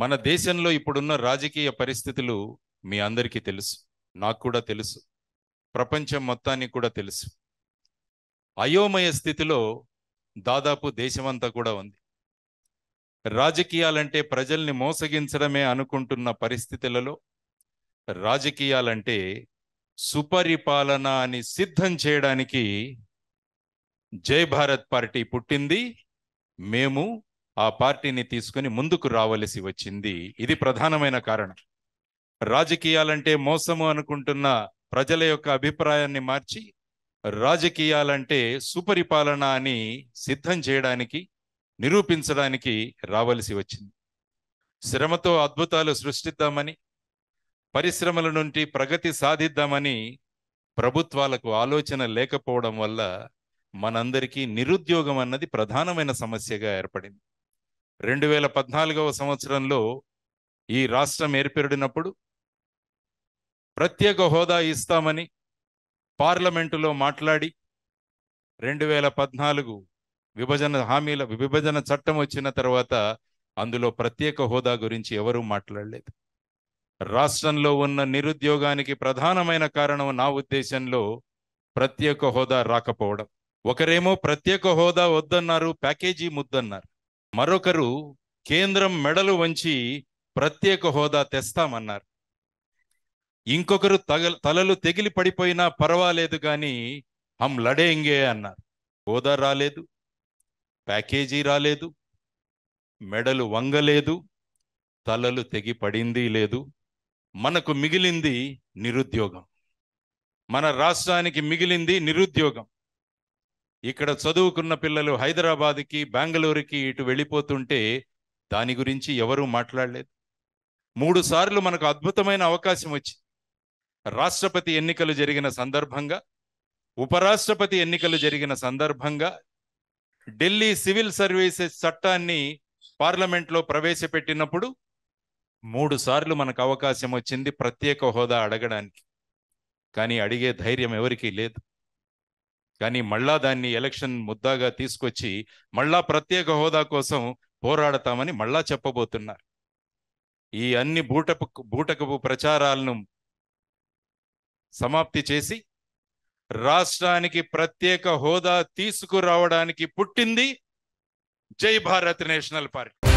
మన దేశంలో ఇప్పుడున్న రాజకీయ పరిస్థితులు మీ అందరికీ తెలుసు నాకు కూడా తెలుసు ప్రపంచం మొత్తానికి కూడా తెలుసు అయోమయ స్థితిలో దాదాపు దేశమంతా కూడా ఉంది రాజకీయాలంటే ప్రజల్ని మోసగించడమే అనుకుంటున్న పరిస్థితులలో రాజకీయాలంటే సుపరిపాలన అని సిద్ధం చేయడానికి జై భారత్ పార్టీ పుట్టింది మేము ఆ పార్టీని తీసుకుని ముందుకు రావలసి వచ్చింది ఇది ప్రధానమైన కారణం రాజకీయాలంటే మోసము అనుకుంటున్న ప్రజల యొక్క అభిప్రాయాన్ని మార్చి రాజకీయాలంటే సుపరిపాలన అని సిద్ధం చేయడానికి నిరూపించడానికి రావలసి వచ్చింది శ్రమతో అద్భుతాలు సృష్టిద్దామని పరిశ్రమల నుండి ప్రగతి సాధిద్దామని ప్రభుత్వాలకు ఆలోచన లేకపోవడం వల్ల మనందరికీ నిరుద్యోగం అన్నది ప్రధానమైన సమస్యగా ఏర్పడింది రెండు వేల పద్నాలుగవ సంవత్సరంలో ఈ రాష్ట్రం ఏర్పడినప్పుడు ప్రత్యేక హోదా ఇస్తామని పార్లమెంటులో మాట్లాడి రెండు వేల పద్నాలుగు విభజన హామీల విభజన చట్టం వచ్చిన తర్వాత అందులో ప్రత్యేక హోదా గురించి ఎవరూ మాట్లాడలేదు రాష్ట్రంలో ఉన్న నిరుద్యోగానికి ప్రధానమైన కారణం నా ఉద్దేశంలో ప్రత్యేక హోదా రాకపోవడం ఒకరేమో ప్రత్యేక హోదా వద్దన్నారు ప్యాకేజీ ముద్దన్నారు మరొకరు కేంద్రం మెడలు వంచి ప్రత్యేక హోదా తెస్తామన్నారు ఇంకొకరు తగ తలలు తెగిలి పడిపోయినా పర్వాలేదు కానీ హం లడేంగే అన్నారు హోదా రాలేదు ప్యాకేజీ రాలేదు మెడలు వంగలేదు తలలు తెగి పడింది లేదు మనకు మిగిలింది నిరుద్యోగం మన రాష్ట్రానికి మిగిలింది నిరుద్యోగం ఇక్కడ చదువుకున్న పిల్లలు హైదరాబాద్కి బెంగళూరుకి ఇటు వెళ్ళిపోతుంటే దాని గురించి ఎవరూ మాట్లాడలేదు మూడు సార్లు మనకు అద్భుతమైన అవకాశం వచ్చింది రాష్ట్రపతి ఎన్నికలు జరిగిన సందర్భంగా ఉపరాష్ట్రపతి ఎన్నికలు జరిగిన సందర్భంగా ఢిల్లీ సివిల్ సర్వీసెస్ చట్టాన్ని పార్లమెంట్లో ప్రవేశపెట్టినప్పుడు మూడు సార్లు మనకు అవకాశం వచ్చింది ప్రత్యేక హోదా అడగడానికి కానీ అడిగే ధైర్యం ఎవరికీ లేదు కానీ మళ్ళా దాన్ని ఎలక్షన్ ముద్దాగా తీసుకొచ్చి మళ్ళా ప్రత్యేక హోదా కోసం పోరాడతామని మళ్ళా చెప్పబోతున్నారు ఈ అన్ని బూటపు బూటకపు ప్రచారాలను సమాప్తి చేసి రాష్ట్రానికి ప్రత్యేక హోదా తీసుకురావడానికి పుట్టింది జై భారత్ నేషనల్ పార్టీ